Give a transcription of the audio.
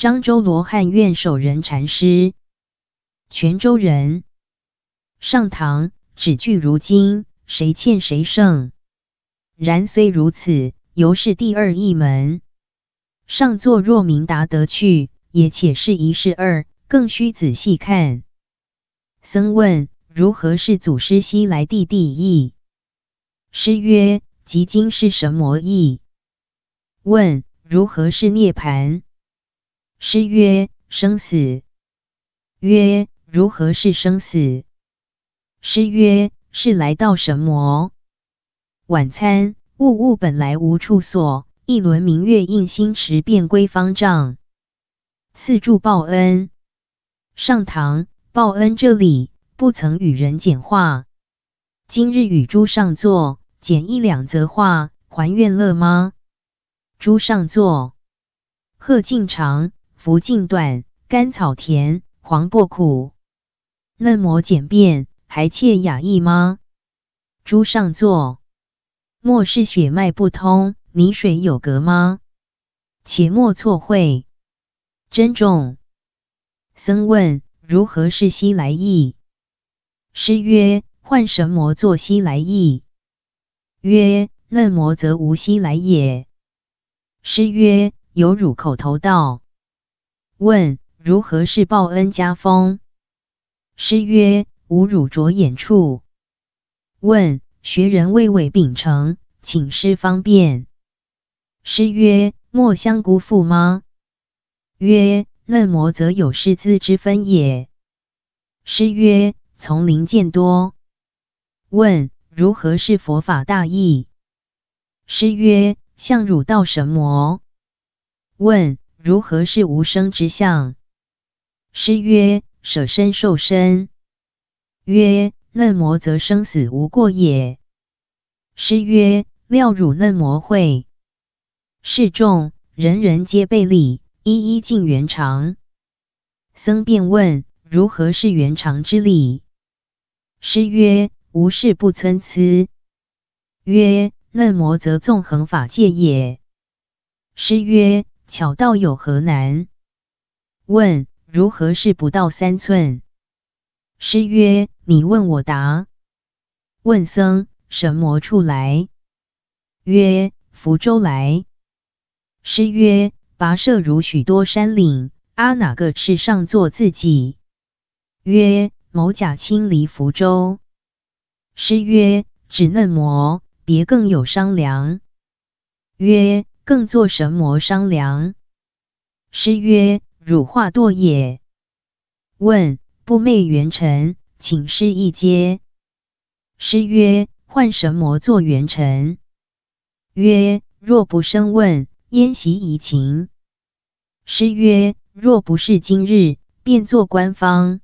漳州罗汉院首人禅师，泉州人。上堂只据如今，谁欠谁胜。然虽如此，犹是第二一门。上座若明达得去，也且是一是二，更须仔细看。僧问：如何是祖师西来地第意？师曰：即今是什么意？问：如何是涅盘？诗曰：生死。曰：如何是生死？诗曰：是来到什魔。”晚餐物物本来无处所，一轮明月映星池，便归方丈。次住报恩。上堂报恩，这里不曾与人简化。今日与诸上座简一两则话，还愿乐吗？诸上座。贺敬长。福尽短，甘草甜，黄柏苦，嫩模简便，还切雅意吗？朱上座，莫是血脉不通，泥水有隔吗？且莫错会，珍重。僧问如何是西来意？师曰：唤神魔作西来意？曰：嫩模则无西来也。师曰：有辱口头道。问如何是报恩家风？师曰：无辱着眼处。问学人未伪秉承，请师方便。师曰：莫相辜负吗？曰：嫩模则有师资之分也。师曰：从零见多。问如何是佛法大意？师曰：向汝道神魔。”问。如何是无生之相？师曰：舍身受身。曰：嫩魔则生死无过也。师曰：料汝嫩魔会？是众人人皆背力，一一尽圆长。僧便问：如何是圆常之理？」师曰：无事不参差。曰：嫩魔则纵横法界也。师曰。巧道有何难？问如何是不到三寸？师曰：“你问我答。”问僧什么处来？曰：“福州来。”师曰：“跋涉如许多山岭，阿哪个是上座自己？”曰：“某甲亲离福州。”师曰：“只嫩模，别更有商量。”曰。更作神魔商量。师曰：“汝化堕也。”问：“不昧元辰，请师一阶。”师曰：“唤神魔做元辰。”曰：“若不生问，焉习移情？”师曰：“若不是今日，便做官方。”